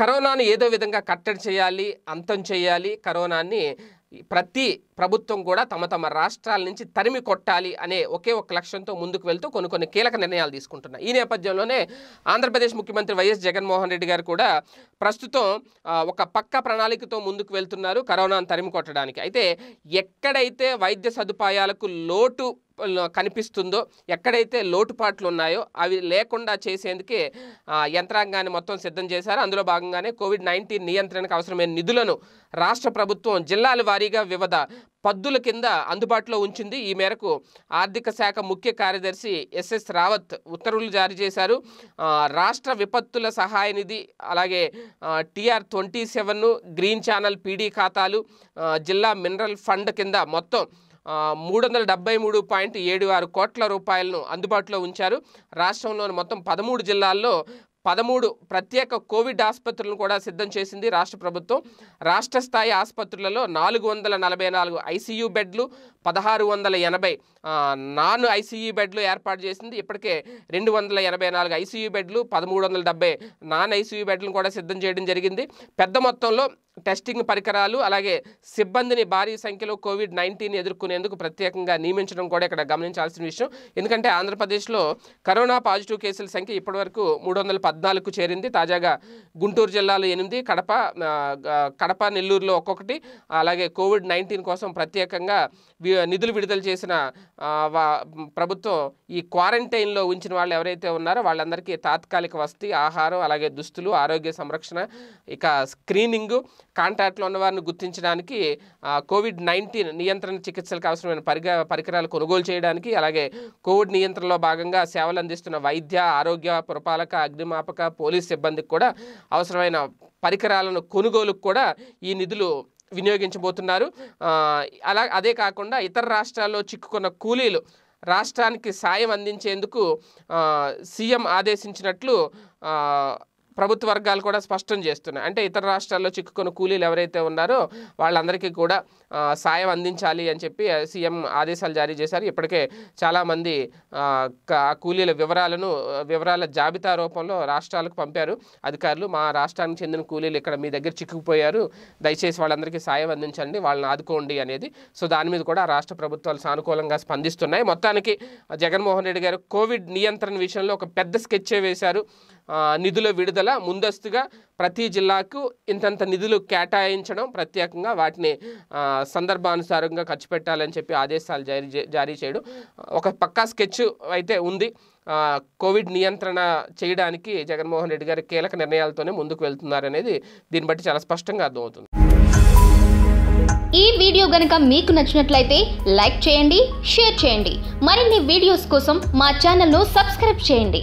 కరోనాను ఏదో విధంగా కట్టడి చేయాలి అంతం చేయాలి కరోనాని ప్రతి ప్రభుత్వం కూడా తమ తమ రాష్ట్రాల నుంచి తరిమి కొట్టాలి అనే ఒకే ఒక లక్ష్యంతో ముందుకు వెళ్తూ కొన్ని కొన్ని కీలక నిర్ణయాలు తీసుకుంటున్నాయి ఈ నేపథ్యంలోనే ఆంధ్రప్రదేశ్ ముఖ్యమంత్రి వైఎస్ జగన్మోహన్ రెడ్డి గారు కూడా ప్రస్తుతం ఒక పక్క ప్రణాళికతో ముందుకు వెళ్తున్నారు కరోనాను తరిమి కొట్టడానికి అయితే ఎక్కడైతే వైద్య సదుపాయాలకు లోటు కనిపిస్తుందో ఎక్కడైతే లోటుపాట్లు ఉన్నాయో అవి లేకుండా చేసేందుకే యంత్రాంగాన్ని మొత్తం సిద్ధం చేశారు అందులో భాగంగానే కోవిడ్ నైన్టీన్ నియంత్రణకు అవసరమైన నిధులను రాష్ట్ర ప్రభుత్వం జిల్లాల వారీగా వివిధ పద్దుల కింద అందుబాటులో ఉంచింది ఈ మేరకు ఆర్థిక శాఖ ముఖ్య కార్యదర్శి ఎస్ఎస్ రావత్ ఉత్తర్వులు జారీ చేశారు రాష్ట్ర విపత్తుల సహాయ నిధి అలాగే TR twenty seven green channel PD ఖాతాలు జిల్లా మినరల్ ఫండ్ కింద మొత్తం మూడు వందల డెబ్బై మూడు పాయింట్ ఏడు ఆరు కోట్ల రూపాయలను అందుబాటులో ఉంచారు రాష్ట్రంలోని మొత్తం పదమూడు జిల్లాల్లో పదమూడు ప్రత్యేక కోవిడ్ ఆసుపత్రులను కూడా సిద్ధం చేసింది రాష్ట్ర ప్రభుత్వం రాష్ట్ర స్థాయి ఆసుపత్రులలో నాలుగు వందల నలభై నాలుగు ఐసీయూ బెడ్లు పదహారు వందల ఎనభై నాన్ ఐసీయూ బెడ్లు ఏర్పాటు చేసింది ఇప్పటికే రెండు వందల ఎనభై నాలుగు ఐసీయూ బెడ్లు పదమూడు వందల డెబ్బై నాన్ ఐసీయూ బెడ్లను కూడా సిద్ధం చేయడం జరిగింది పెద్ద మొత్తంలో టెస్టింగ్ పరికరాలు అలాగే సిబ్బందిని భారీ సంఖ్యలో కోవిడ్ నైన్టీన్ ఎదుర్కొనేందుకు ప్రత్యేకంగా నియమించడం కూడా ఇక్కడ గమనించాల్సిన విషయం ఎందుకంటే ఆంధ్రప్రదేశ్లో కరోనా పాజిటివ్ కేసుల సంఖ్య ఇప్పటివరకు మూడు వందల పద్నాలుగుకు చేరింది తాజాగా గుంటూరు జిల్లాలో ఎనిమిది కడప కడప నెల్లూరులో ఒక్కొక్కటి అలాగే కోవిడ్ నైన్టీన్ కోసం ప్రత్యేకంగా నిధులు విడుదల చేసిన ప్రభుత్వం ఈ క్వారంటైన్లో ఉంచిన వాళ్ళు ఎవరైతే ఉన్నారో వాళ్ళందరికీ తాత్కాలిక వసతి ఆహారం అలాగే దుస్తులు ఆరోగ్య సంరక్షణ ఇక స్క్రీనింగు కాంటాక్ట్లో ఉన్న వారిని గుర్తించడానికి కోవిడ్ నైన్టీన్ నియంత్రణ చికిత్సలకు అవసరమైన పరిగా పరికరాలు కొనుగోలు చేయడానికి అలాగే కోవిడ్ నియంత్రణలో భాగంగా సేవలు అందిస్తున్న వైద్య ఆరోగ్య పురపాలక అగ్నిమాపక పోలీస్ సిబ్బందికి కూడా అవసరమైన పరికరాలను కొనుగోలుకు కూడా ఈ నిధులు వినియోగించబోతున్నారు అలా అదే కాకుండా ఇతర రాష్ట్రాల్లో చిక్కుకున్న కూలీలు రాష్ట్రానికి సాయం అందించేందుకు సీఎం ఆదేశించినట్లు ప్రభుత్వ వర్గాలు కూడా స్పష్టం చేస్తున్నాయి అంటే ఇతర రాష్ట్రాల్లో చిక్కుకున్న కూలీలు ఎవరైతే ఉన్నారో వాళ్ళందరికీ కూడా సాయం అందించాలి అని చెప్పి సీఎం ఆదేశాలు జారీ చేశారు ఇప్పటికే చాలామంది కూలీల వివరాలను వివరాల జాబితా రూపంలో రాష్ట్రాలకు పంపారు అధికారులు మా రాష్ట్రానికి చెందిన కూలీలు ఇక్కడ మీ దగ్గర చిక్కుకుపోయారు దయచేసి వాళ్ళందరికీ సాయం అందించండి వాళ్ళని ఆదుకోండి అనేది సో దాని మీద కూడా రాష్ట్ర ప్రభుత్వాలు సానుకూలంగా స్పందిస్తున్నాయి మొత్తానికి జగన్మోహన్ రెడ్డి గారు కోవిడ్ నియంత్రణ విషయంలో ఒక పెద్ద స్కెచ్ వేశారు నిధుల విడుదల విడుదల ముందస్తుగా ప్రతి జిల్లాకు ఇంతంత నిధులు కేటాయించడం ప్రత్యేకంగా వాటిని సందర్భానుసారంగా ఖర్చు పెట్టాలని చెప్పి ఆదేశాలు జారీ జారీ చేయడం ఒక పక్కా స్కెచ్ అయితే ఉంది కోవిడ్ నియంత్రణ చేయడానికి జగన్మోహన్ రెడ్డి గారు కీలక నిర్ణయాలతోనే ముందుకు వెళ్తున్నారనేది దీన్ని బట్టి చాలా స్పష్టంగా అర్థమవుతుంది ఈ వీడియో గనుక మీకు నచ్చినట్లయితే లైక్ చేయండి షేర్ చేయండి మరిన్ని వీడియోస్ కోసం మా ఛానల్ను సబ్స్క్రైబ్ చేయండి